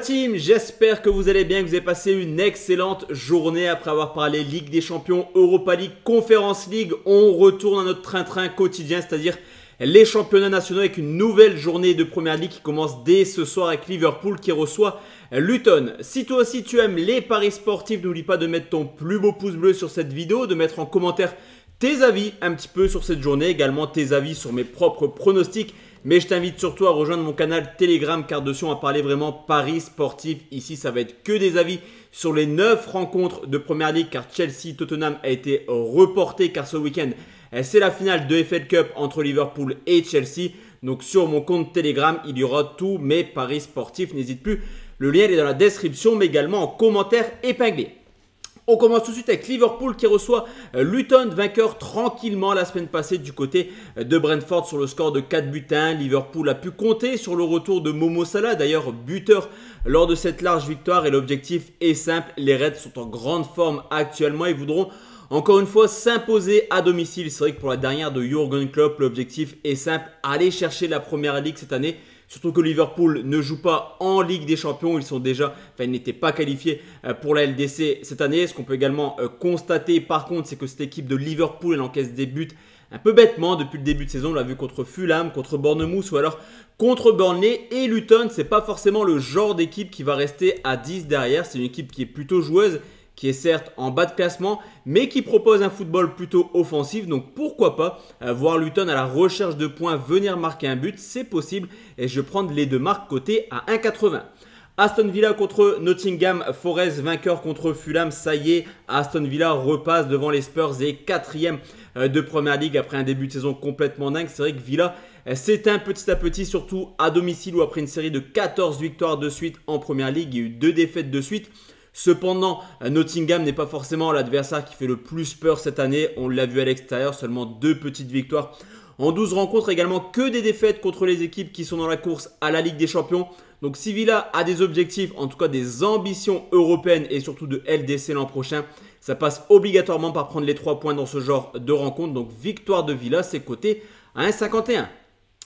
team, j'espère que vous allez bien, que vous avez passé une excellente journée après avoir parlé Ligue des Champions, Europa League, Conference League. On retourne à notre train-train quotidien, c'est-à-dire les championnats nationaux avec une nouvelle journée de Première Ligue qui commence dès ce soir avec Liverpool qui reçoit Luton. Si toi aussi tu aimes les paris sportifs, n'oublie pas de mettre ton plus beau pouce bleu sur cette vidéo, de mettre en commentaire tes avis un petit peu sur cette journée, également tes avis sur mes propres pronostics mais je t'invite surtout à rejoindre mon canal Telegram car dessus on va parler vraiment Paris sportif. Ici ça va être que des avis sur les 9 rencontres de Première Ligue car Chelsea Tottenham a été reporté car ce week-end eh, c'est la finale de FL Cup entre Liverpool et Chelsea. Donc sur mon compte Telegram il y aura tous mes paris sportifs. N'hésite plus, le lien est dans la description mais également en commentaire épinglé. On commence tout de suite avec Liverpool qui reçoit euh, Luton, vainqueur tranquillement la semaine passée du côté euh, de Brentford sur le score de 4 buts 1. Liverpool a pu compter sur le retour de Momo Salah, d'ailleurs buteur lors de cette large victoire et l'objectif est simple, les Reds sont en grande forme actuellement et voudront encore une fois s'imposer à domicile. C'est vrai que pour la dernière de Jurgen Klopp, l'objectif est simple, aller chercher la première ligue cette année Surtout que Liverpool ne joue pas en Ligue des Champions. Ils sont déjà, enfin, ils n'étaient pas qualifiés euh, pour la LDC cette année. Ce qu'on peut également euh, constater, par contre, c'est que cette équipe de Liverpool, elle encaisse des buts un peu bêtement depuis le début de saison. On l'a vu contre Fulham, contre Bournemouth ou alors contre Burnley et Luton. C'est pas forcément le genre d'équipe qui va rester à 10 derrière. C'est une équipe qui est plutôt joueuse qui est certes en bas de classement, mais qui propose un football plutôt offensif. Donc pourquoi pas euh, voir Luton à la recherche de points venir marquer un but, c'est possible. Et je vais prendre les deux marques côté à 1,80. Aston Villa contre Nottingham Forest, vainqueur contre Fulham, ça y est, Aston Villa repasse devant les Spurs et quatrième euh, de Première Ligue après un début de saison complètement dingue. C'est vrai que Villa euh, s'éteint petit à petit, surtout à domicile ou après une série de 14 victoires de suite en Première Ligue. Il y a eu deux défaites de suite. Cependant, Nottingham n'est pas forcément l'adversaire qui fait le plus peur cette année. On l'a vu à l'extérieur, seulement deux petites victoires. En 12 rencontres également que des défaites contre les équipes qui sont dans la course à la Ligue des Champions. Donc si Villa a des objectifs, en tout cas des ambitions européennes et surtout de LDC l'an prochain, ça passe obligatoirement par prendre les 3 points dans ce genre de rencontre. Donc victoire de Villa, c'est coté à 1,51.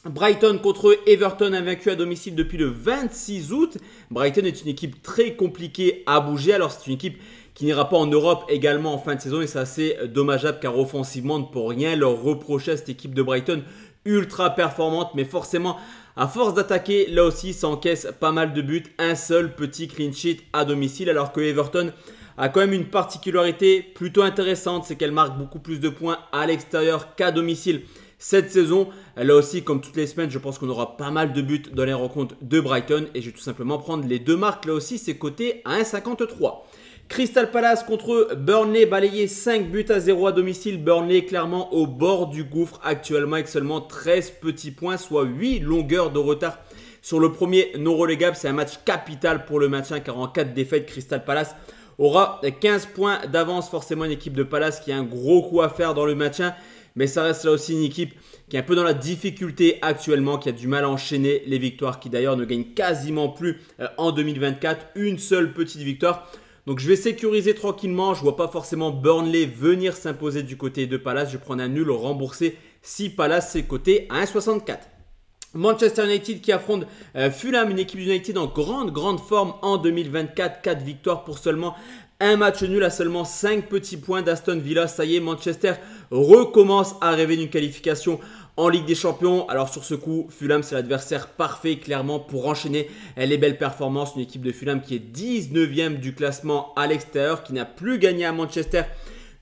Brighton contre Everton invaincu à domicile depuis le 26 août. Brighton est une équipe très compliquée à bouger. Alors c'est une équipe qui n'ira pas en Europe également en fin de saison et c'est assez dommageable car offensivement ne pour rien leur reprocher à cette équipe de Brighton ultra performante mais forcément à force d'attaquer là aussi ça encaisse pas mal de buts. Un seul petit clean sheet à domicile alors que Everton a quand même une particularité plutôt intéressante c'est qu'elle marque beaucoup plus de points à l'extérieur qu'à domicile cette saison. Là aussi, comme toutes les semaines, je pense qu'on aura pas mal de buts dans les rencontres de Brighton. Et je vais tout simplement prendre les deux marques. Là aussi, c'est coté à 1,53. Crystal Palace contre Burnley, balayé 5 buts à 0 à domicile. Burnley clairement au bord du gouffre actuellement avec seulement 13 petits points, soit 8 longueurs de retard sur le premier non relégable. C'est un match capital pour le maintien car en cas de défaite, Crystal Palace aura 15 points d'avance. Forcément, une équipe de Palace qui a un gros coup à faire dans le maintien. Mais ça reste là aussi une équipe qui est un peu dans la difficulté actuellement, qui a du mal à enchaîner les victoires, qui d'ailleurs ne gagne quasiment plus euh, en 2024. Une seule petite victoire. Donc je vais sécuriser tranquillement. Je ne vois pas forcément Burnley venir s'imposer du côté de Palace. Je prends un nul remboursé si Palace s'est coté à 1,64. Manchester United qui affronte euh, Fulham, une équipe United en grande, grande forme en 2024. 4 victoires pour seulement un match nul à seulement 5 petits points d'Aston Villa. Ça y est, Manchester recommence à rêver d'une qualification en Ligue des Champions. Alors sur ce coup, Fulham c'est l'adversaire parfait clairement pour enchaîner les belles performances. Une équipe de Fulham qui est 19e du classement à l'extérieur, qui n'a plus gagné à Manchester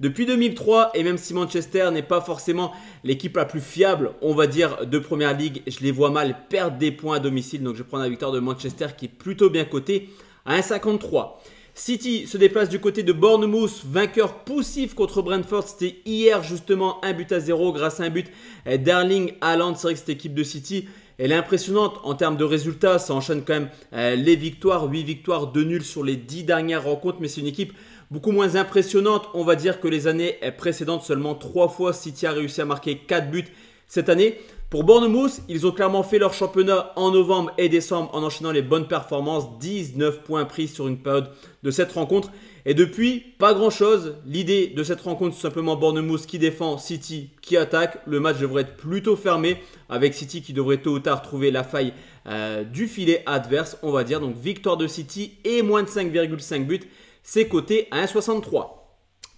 depuis 2003. Et même si Manchester n'est pas forcément l'équipe la plus fiable, on va dire, de Première Ligue, je les vois mal perdre des points à domicile. Donc je prends la victoire de Manchester qui est plutôt bien cotée à 1,53. City se déplace du côté de Bournemouth, vainqueur poussif contre Brentford. C'était hier justement un but à zéro grâce à un but d'Erling Haaland. C'est vrai que cette équipe de City, elle est impressionnante en termes de résultats. Ça enchaîne quand même euh, les victoires, 8 victoires, 2 nuls sur les 10 dernières rencontres. Mais c'est une équipe beaucoup moins impressionnante, on va dire, que les années précédentes. Seulement 3 fois, City a réussi à marquer 4 buts cette année. Pour Bournemouth, ils ont clairement fait leur championnat en novembre et décembre en enchaînant les bonnes performances. 19 points pris sur une période de cette rencontre. Et depuis, pas grand chose. L'idée de cette rencontre, c'est simplement Bournemouth qui défend, City qui attaque. Le match devrait être plutôt fermé avec City qui devrait tôt ou tard trouver la faille euh, du filet adverse, on va dire. Donc victoire de City et moins de 5,5 buts. C'est coté à 1,63.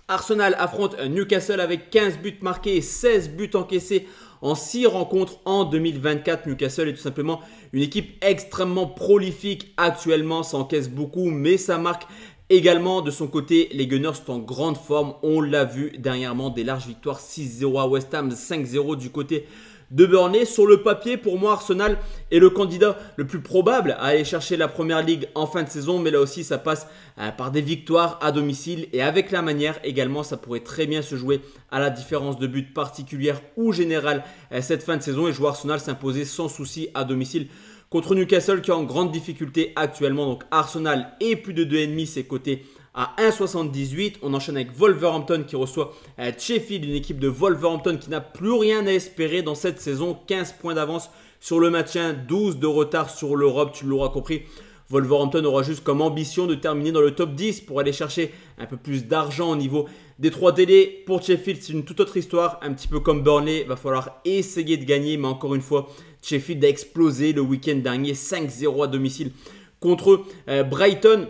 Arsenal affronte Newcastle avec 15 buts marqués et 16 buts encaissés en 6 rencontres en 2024. Newcastle est tout simplement une équipe extrêmement prolifique actuellement, ça encaisse beaucoup, mais ça marque Également, de son côté, les Gunners sont en grande forme. On l'a vu dernièrement, des larges victoires 6-0 à West Ham, 5-0 du côté de Burnley. Sur le papier, pour moi, Arsenal est le candidat le plus probable à aller chercher la première ligue en fin de saison, mais là aussi, ça passe euh, par des victoires à domicile et avec la manière également, ça pourrait très bien se jouer à la différence de but particulière ou générale euh, cette fin de saison et jouer Arsenal s'imposer sans souci à domicile contre Newcastle qui est en grande difficulté actuellement. Donc Arsenal est plus de ennemis c'est côtés à 1,78. On enchaîne avec Wolverhampton qui reçoit euh, Sheffield, une équipe de Wolverhampton qui n'a plus rien à espérer dans cette saison. 15 points d'avance sur le match 12 de retard sur l'Europe, tu l'auras compris. Wolverhampton aura juste comme ambition de terminer dans le top 10 pour aller chercher un peu plus d'argent au niveau des trois délais. Pour Sheffield, c'est une toute autre histoire, un petit peu comme Burnley, va falloir essayer de gagner, mais encore une fois, Sheffield a explosé le week-end dernier, 5-0 à domicile contre euh, Brighton.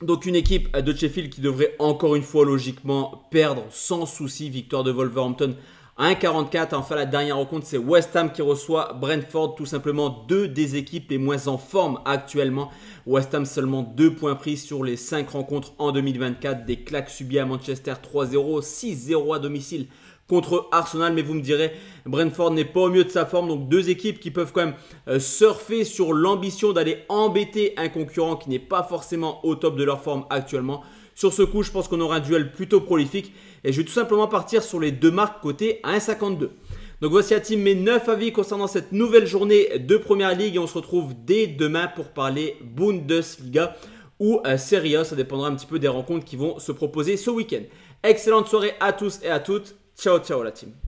Donc une équipe de Sheffield qui devrait encore une fois logiquement perdre sans souci. Victoire de Wolverhampton à 1,44. Enfin la dernière rencontre c'est West Ham qui reçoit Brentford. Tout simplement deux des équipes les moins en forme actuellement. West Ham seulement deux points pris sur les cinq rencontres en 2024. Des claques subies à Manchester 3-0, 6-0 à domicile contre Arsenal. Mais vous me direz, Brentford n'est pas au mieux de sa forme. Donc deux équipes qui peuvent quand même euh, surfer sur l'ambition d'aller embêter un concurrent qui n'est pas forcément au top de leur forme actuellement. Sur ce coup, je pense qu'on aura un duel plutôt prolifique. Et je vais tout simplement partir sur les deux marques côté à 1,52. Donc voici à team mes 9 avis concernant cette nouvelle journée de Première Ligue. Et on se retrouve dès demain pour parler Bundesliga ou euh, Serie A. Ça dépendra un petit peu des rencontres qui vont se proposer ce week-end. Excellente soirée à tous et à toutes. Ciao, ciao la team.